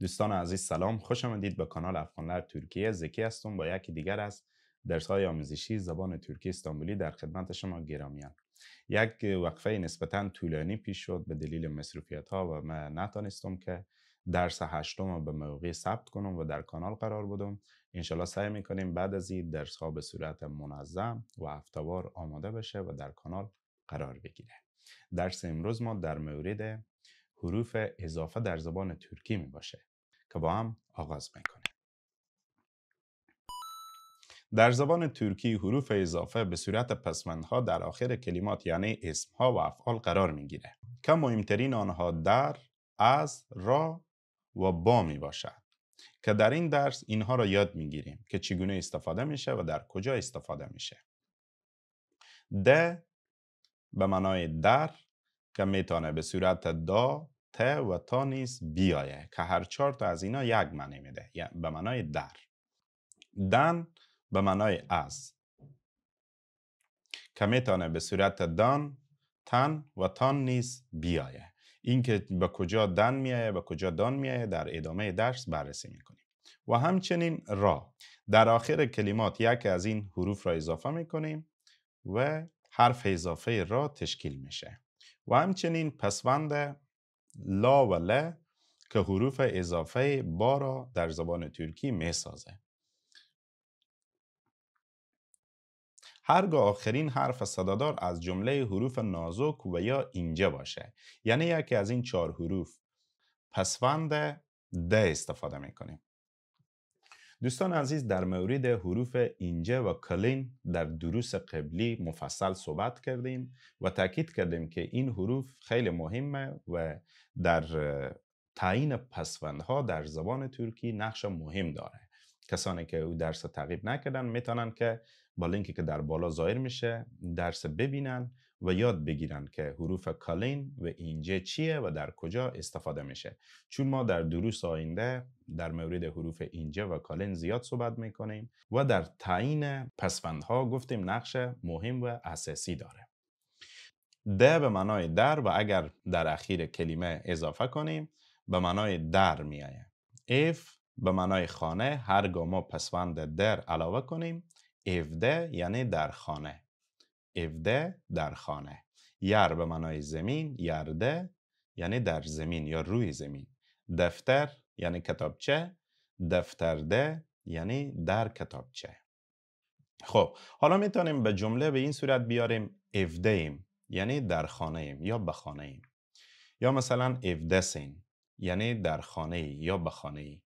دوستان عزیز سلام خوش آمدید به کانال افغانلر ترکیه زکی هستم با یکی دیگر از درس های آموزشی زبان ترکی استانبولی در خدمت شما گرامیان یک وقفه نسبتا طولانی پیش شد به دلیل مصروفیت ها و من نتانستم که درس هشتم به موقع ثبت کنم و در کانال قرار بدم انشالله سعی میکنیم بعد از این درس ها به صورت منظم و هفتوار آماده بشه و در کانال قرار بگیره درس امروز ما در مورد حروف اضافه در زبان ترکی می باشه که با هم آغاز میکنه در زبان ترکی حروف اضافه به صورت پسمندها در آخر کلمات یعنی اسمها و افعال قرار می گیره که مهمترین آنها در، از، را و با می باشد که در این درس اینها را یاد میگیریم که چگونه استفاده میشه و در کجا استفاده میشه د به معنای در که میتونه به صورت دا ت و تا نیز بیایه که هر چهار تا از اینا یک معنی میده به معنای در دن به معنای از که میتونه به صورت دان تن و تان نیز بیایه اینکه به کجا دن میایه به کجا دان میایه در ادامه درس بررسی میکنیم و همچنین را در آخر کلمات یک از این حروف را اضافه میکنیم و حرف اضافه را تشکیل میشه و همچنین پسوند لا و ل که حروف اضافه با را در زبان ترکی می سازه. هرگاه آخرین حرف صدادار از جمله حروف نازک و یا اینجا باشه یعنی یکی از این چهار حروف پسوند ده استفاده میکنیم دوستان عزیز در مورد حروف اینجه و کلین در دروس قبلی مفصل صحبت کردیم و تاکید کردیم که این حروف خیلی مهمه و در تعیین پسوندها در زبان ترکی نقش مهم داره کسانی که او درس را تعقیب نکردن میتونن که با که در بالا ظاهر میشه درس ببینن و یاد بگیرن که حروف کالین و اینجه چیه و در کجا استفاده میشه چون ما در دروس آینده در مورد حروف اینجه و کالین زیاد صحبت میکنیم و در تعیین پسفندها گفتیم نقش مهم و اساسی داره ده به معنای در و اگر در اخیر کلمه اضافه کنیم به معنای در میایه if به معنای خانه هرگاه ما پسوند در علاوه کنیم افده یعنی در خانه افده در خانه یر به معنای زمین یرده یعنی در زمین یا روی زمین دفتر یعنی کتابچه دفترده یعنی در کتابچه خب حالا میتونیم به جمله به این صورت بیاریم افده ایم یعنی در خانه ایم یا به خانه ایم یا مثلا افده سین یعنی در خانه ای یا به خانه ای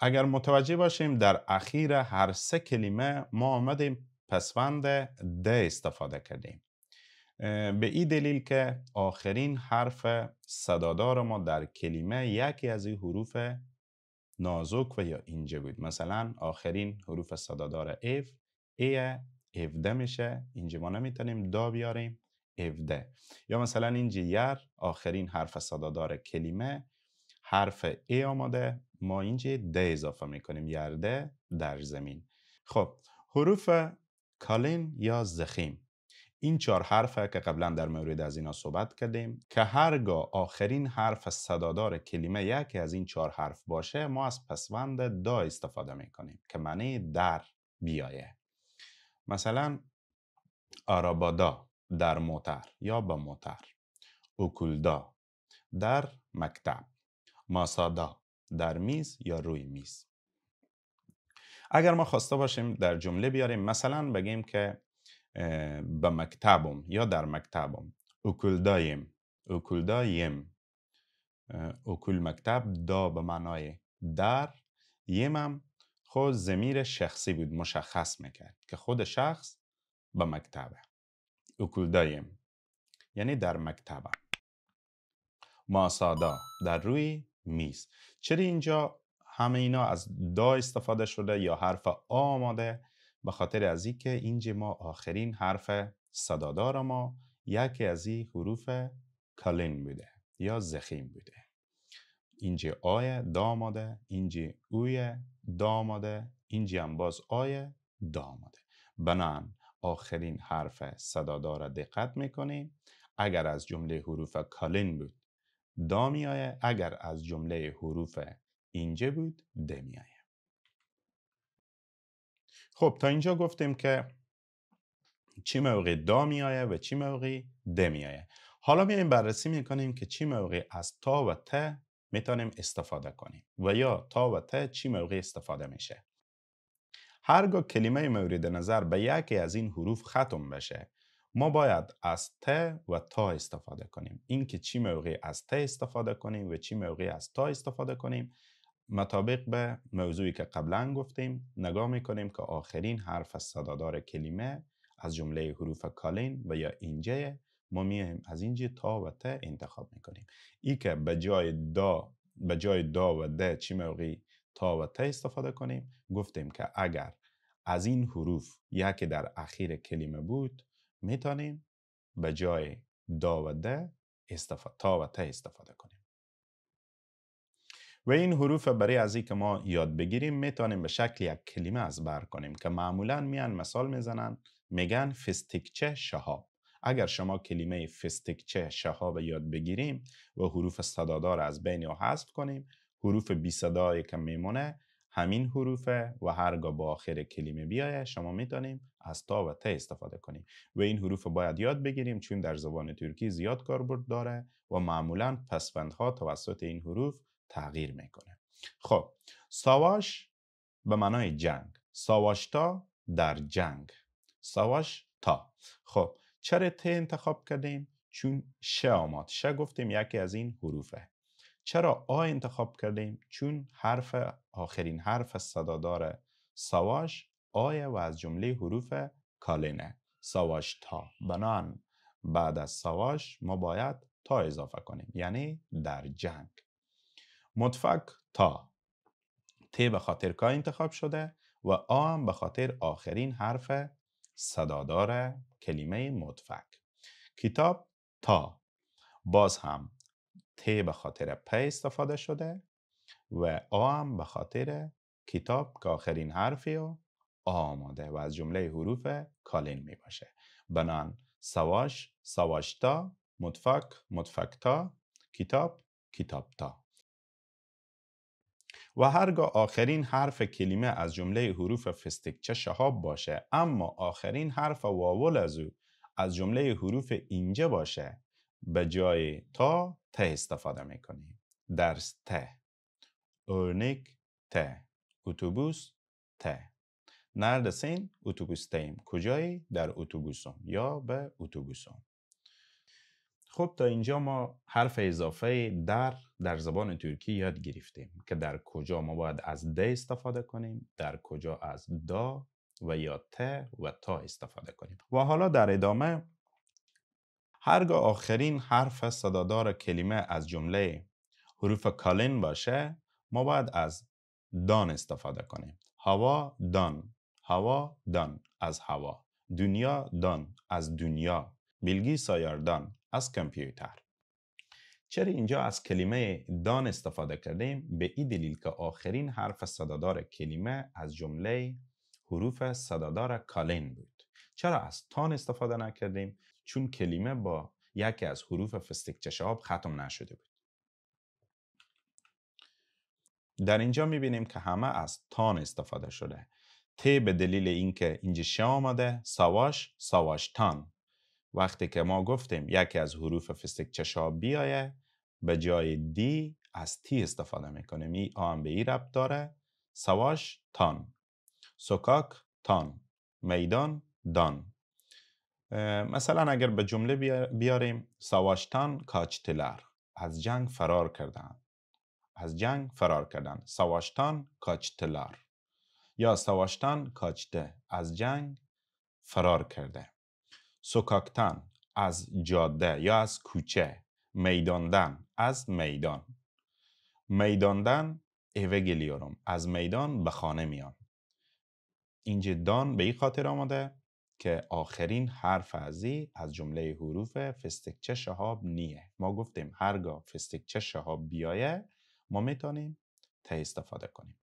اگر متوجه باشیم در اخیر هر سه کلمه ما آمدیم پسوند د استفاده کردیم به این دلیل که آخرین حرف صدادار ما در کلمه یکی از این حروف نازک و یا اینجا بود مثلا آخرین حروف صدادار اف ای افده میشه اینجا ما نمیتونیم دا بیاریم افده یا مثلا اینجا یر آخرین حرف صدادار کلمه حرف ای آماده ما اینجا د اضافه میکنیم یرده در زمین خب حروف کالین یا زخیم این چهار حرفه که قبلا در مورد از اینا صحبت کردیم که هرگاه آخرین حرف صدادار کلمه یکی از این چهار حرف باشه ما از پسوند دا استفاده میکنیم که معنی در بیایه مثلا آرابادا در موتر یا با موتر اوکولدا در مکتب ماسادا در میز یا روی میز اگر ما خواسته باشیم در جمله بیاریم مثلا بگیم که به مکتبم یا در مکتبم اوکول دایم اوکل مکتب دا به معنای در یمم خود زمیر شخصی بود مشخص میکرد که خود شخص به مکتبه دایم یعنی در مکتبه ماسادا در روی میز چرا اینجا همه اینا از دا استفاده شده یا حرف آ آماده به خاطر از که اینجا ما آخرین حرف صدادار ما یکی از این حروف کلین بوده یا زخیم بوده اینجا آیه دا آماده اینجا اویه دا آماده اینجا هم باز آیه دا آماده بنان آخرین حرف صدادار را دقت میکنیم اگر از جمله حروف کلین بود دا میایه اگر از جمله حروف اینجا بود ده میایه خب تا اینجا گفتیم که چی موقع دا میایه و چی موقع ده میایه حالا میایم بررسی میکنیم که چی موقع از تا و ت میتونیم استفاده کنیم و یا تا و ت چی موقعی استفاده میشه هرگاه کلمه مورد نظر به یکی از این حروف ختم بشه ما باید از ت و تا استفاده کنیم اینکه چی موقع از ت استفاده کنیم و چی موقعی از تا استفاده کنیم مطابق به موضوعی که قبلا گفتیم نگاه میکنیم که آخرین حرف از صدادار کلمه از جمله حروف کالین و یا اینجه ما میایم از اینجا تا و ت انتخاب میکنیم ای که به جای دا به جای دا و د چی موقعی تا و ت استفاده کنیم گفتیم که اگر از این حروف یکی در اخیر کلمه بود میتونیم به جای دا و ده استفاده تا و ته استفاده کنیم و این حروف برای از که ما یاد بگیریم میتونیم به شکل یک کلمه از بر کنیم که معمولا میان مثال میزنن میگن فستکچه شهاب اگر شما کلمه فستکچه شهاب یاد بگیریم و حروف صدادار از بین یا حذف کنیم حروف بی صدایی که میمونه همین حروفه و هرگاه با آخر کلمه بیایه شما میتونیم از تا و ت استفاده کنیم و این حروف باید یاد بگیریم چون در زبان ترکی زیاد کاربرد داره و معمولا ها توسط این حروف تغییر میکنه خب ساواش به معنای جنگ تا در جنگ ساواش تا خب چرا ت انتخاب کردیم چون ش آماد ش گفتیم یکی از این حروفه چرا آ انتخاب کردیم؟ چون حرف آخرین حرف صدادار سواش آیه و از جمله حروف کالینه سواش تا بنان بعد از سواش ما باید تا اضافه کنیم یعنی در جنگ متفق تا ت به خاطر کا انتخاب شده و آ هم به خاطر آخرین حرف صدادار کلمه متفق. کتاب تا باز هم ت به خاطر پ استفاده شده و آ هم به خاطر کتاب که آخرین حرفی و آماده و از جمله حروف کالین می باشه بنان سواش سواشتا متفک، مدفقتا کتاب کتابتا و هرگاه آخرین حرف کلمه از جمله حروف فستکچه شهاب باشه اما آخرین حرف واول از او از جمله حروف اینجا باشه به جای تا ته استفاده میکنیم درس ته اورنیک ته اتوبوس ته neredesin تیم. کجایی در اتوبوسم یا به اتوبوسم خب تا اینجا ما حرف اضافه در در زبان ترکی یاد گرفتیم که در کجا ما باید از د استفاده کنیم در کجا از دا و یا ت و تا استفاده کنیم و حالا در ادامه هرگاه آخرین حرف صدادار کلمه از جمله حروف کالین باشه ما باید از دان استفاده کنیم هوا دان هوا دان از هوا دنیا دان از دنیا بیلگی دان، از کمپیوتر چرا اینجا از کلمه دان استفاده کردیم به این دلیل که آخرین حرف صدادار کلمه از جمله حروف صدادار کالین بود چرا از تان استفاده نکردیم چون کلمه با یکی از حروف فستک چشاب ختم نشده بود در اینجا بینیم که همه از تان استفاده شده ت به دلیل اینکه اینجا آمده سواش سواش تان وقتی که ما گفتیم یکی از حروف فستک چشاب بیایه به جای دی از تی استفاده میکنیم ای آن به ای ربط داره سواش تان سکاک تان میدان دان مثلا اگر به جمله بیاریم سواشتان کاچتلر از جنگ فرار کردن از جنگ فرار کردن سواشتان کاچتلر یا سواشتان کاچته از جنگ فرار کرده سوکاکتان از جاده یا از کوچه میداندن از میدان میداندن گلیوروم از میدان به خانه میان اینجا دان به این خاطر آمده که آخرین حرف ازی از جمله حروف فستکچه شهاب نیه ما گفتیم هرگاه فستکچه شهاب بیایه ما میتونیم تا استفاده کنیم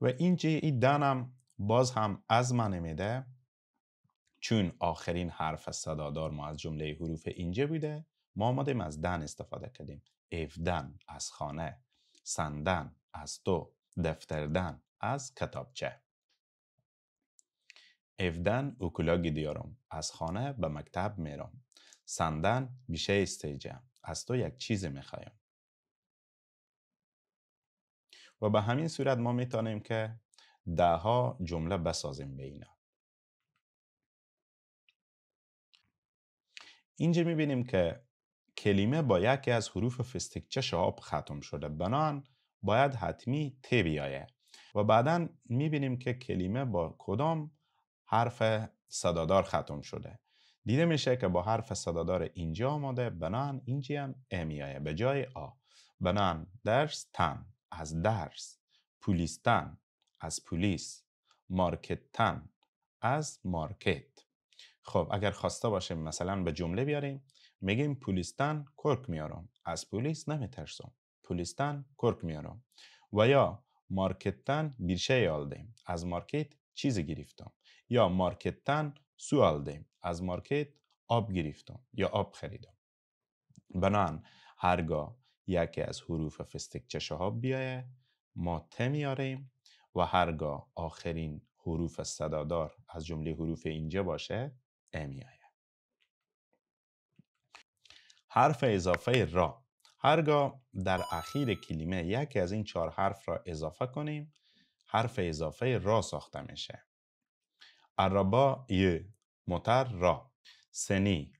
و اینجی ای دنم باز هم از من میده چون آخرین حرف صدادار ما از جمله حروف اینجا بوده ما آمدیم از دن استفاده کردیم افدن از خانه سندن از تو دفتردن از کتابچه evden okula دیارم، از خانه به مکتب میرم. سندن بیشه استیجه از تو یک چیزی میخوایم. و به همین صورت ما میتونیم که ده ها جمله بسازیم به اینا. اینجا میبینیم که کلمه با یکی از حروف فستکچه شاب ختم شده بنان باید حتمی ت بیایه و بعدا میبینیم که کلمه با کدام حرف صدادار ختم شده دیده میشه که با حرف صدادار اینجا آماده بنان اینجی هم امیایه به جای آ بنان درس تن از درس پولیستن از پولیس مارکتن از مارکت خب اگر خواسته باشیم مثلا به جمله بیاریم میگیم پولیستن کرک میارم از پلیس نمیترسم پولیستن کرک میارم و یا مارکتتن بیرشه یالدیم از مارکت چیزی گرفتم یا مارکتتن سوال دیم از مارکت آب گرفتم یا آب خریدم بنان هرگاه یکی از حروف فستک چشه بیایه ما ته میاریم و هرگاه آخرین حروف صدادار از جمله حروف اینجا باشه ا میایه حرف اضافه را هرگاه در اخیر کلمه یکی از این چهار حرف را اضافه کنیم حرف اضافه را ساخته میشه ی متر را سنی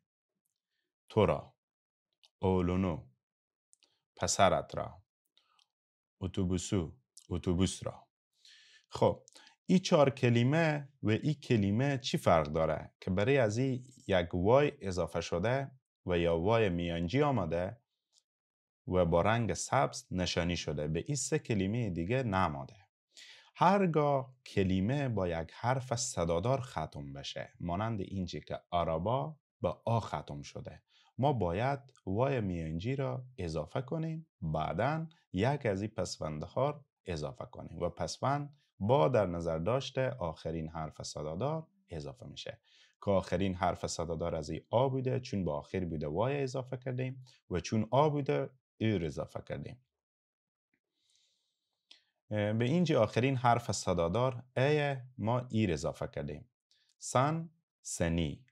تو را اولونو پسرت را اتوبوسو اتوبوس را خب ای چهار کلمه و ای کلمه چی فرق داره که برای از این یک وای اضافه شده و یا وای میانجی آمده و با رنگ سبز نشانی شده به این سه کلمه دیگه نماده هرگاه کلمه با یک حرف صدادار ختم بشه مانند اینجی که آرابا به آ ختم شده ما باید وای میانجی را اضافه کنیم بعدا یک از این پسونده اضافه کنیم و پسوند با در نظر داشته آخرین حرف صدادار اضافه میشه که آخرین حرف صدادار از این آ بوده چون با آخر بوده وای اضافه کردیم و چون آ بوده ایر اضافه کردیم به اینجا آخرین حرف صدادار ای ما ایر اضافه کردیم سن سنی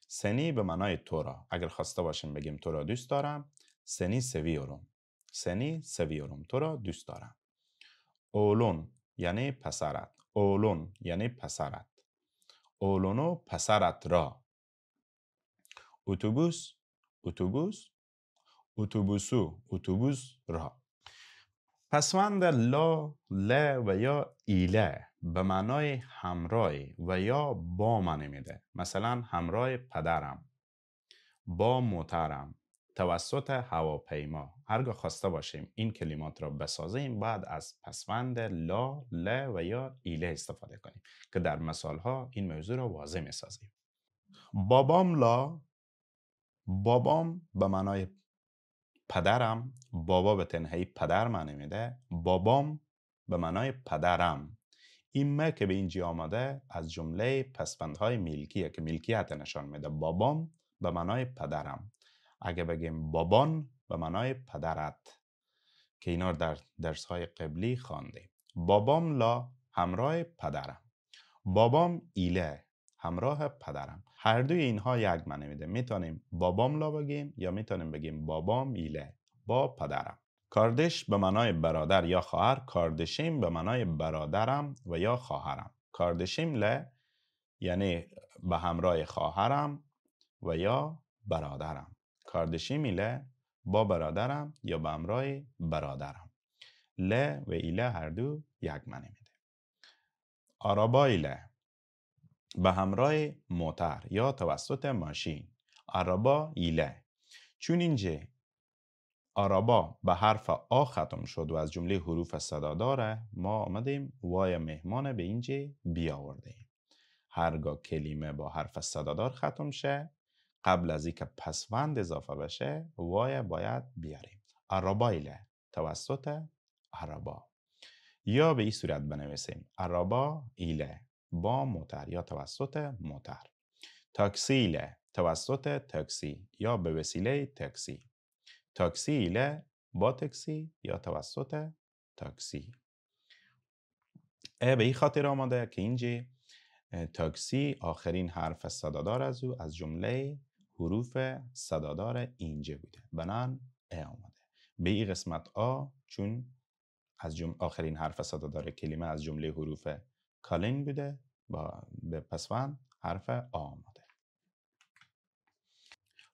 سنی به معنای تورا اگر خواسته باشیم بگیم تو را دوست دارم سنی سویورم سنی سویورم تو را دوست دارم اولون یعنی پسرت اولون یعنی پسرت اولونو پسرت را اتوبوس اتوبوس اتوبوسو اتوبوس را پسوند لا ل و یا ایله به معنای همراه و یا با معنی میده مثلا همراه پدرم با موترم توسط هواپیما هرگاه خواسته باشیم این کلمات را بسازیم بعد از پسوند لا ل و یا ایله استفاده کنیم که در مثال ها این موضوع را واضح میسازیم. بابام لا بابام به معنای پدرم بابا به تنهایی پدر معنی میده بابام به معنای پدرم این مه که به اینجا آمده از جمله پسپندهای ملکیه که ملکیت نشان میده بابام به معنای پدرم اگه بگیم بابان به معنای پدرت که اینا در درس های قبلی خواندیم بابام لا همراه پدرم بابام ایله همراه پدرم هر دوی اینها یک معنی میده میتونیم بابام لا بگیم یا میتونیم بگیم بابام ایله با پدرم کاردش به معنای برادر یا خواهر کاردشیم به معنای برادرم و یا خواهرم کاردشیم له یعنی به همراه خواهرم و یا برادرم کاردشیم ایله با برادرم یا به همراه برادرم ل و ایله هر دو یک معنی میده آرابا ایله به همراه موتر یا توسط ماشین عربا ایله چون اینجا عربا به حرف آ ختم شد و از جمله حروف صدا ما آمدیم وای مهمانه به اینجا بیاوردیم هرگاه کلمه با حرف صدادار ختم شه قبل از اینکه پسوند اضافه بشه وای باید بیاریم عربا ایله توسط عربا یا به این صورت بنویسیم عربا ایله با موتر یا توسط موتر تاکسیله توسط تاکسی یا به وسیله تاکسی تاکسیله با تاکسی یا توسط تاکسی ا به این خاطر آماده که اینجا تاکسی آخرین حرف صدادار از او از جمله حروف صدادار اینجا بوده بنان ا آماده به این قسمت آ چون از جمله آخرین حرف صدادار کلمه از جمله حروف کالین بوده با به پسوند حرف آ آمده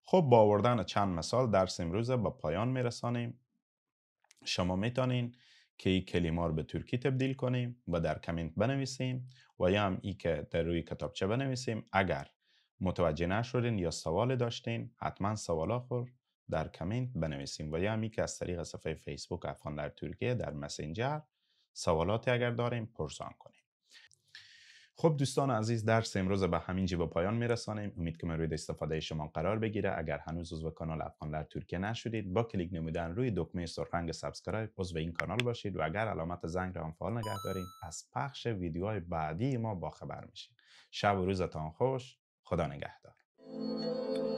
خب با آوردن چند مثال درس امروز با پایان میرسانیم شما میتونین که این کلیمار به ترکی تبدیل کنیم و در کامنت بنویسیم و یا هم ای که در روی کتابچه بنویسیم اگر متوجه نشدین یا سوال داشتین حتما سوال خور در کامنت بنویسیم و یا هم ای که از طریق صفحه فیسبوک افغان در ترکیه در مسنجر سوالاتی اگر داریم پرسان کنیم خب دوستان عزیز درس امروز به همین جا به پایان میرسانیم امید که مورد استفاده شما قرار بگیره اگر هنوز عضو کانال افغان در ترکیه نشدید با کلیک نمودن روی دکمه سرخنگ سابسکرایب عضو این کانال باشید و اگر علامت زنگ را هم فعال نگه دارید از پخش ویدیوهای بعدی ما باخبر میشید شب و روزتان خوش خدا نگهدار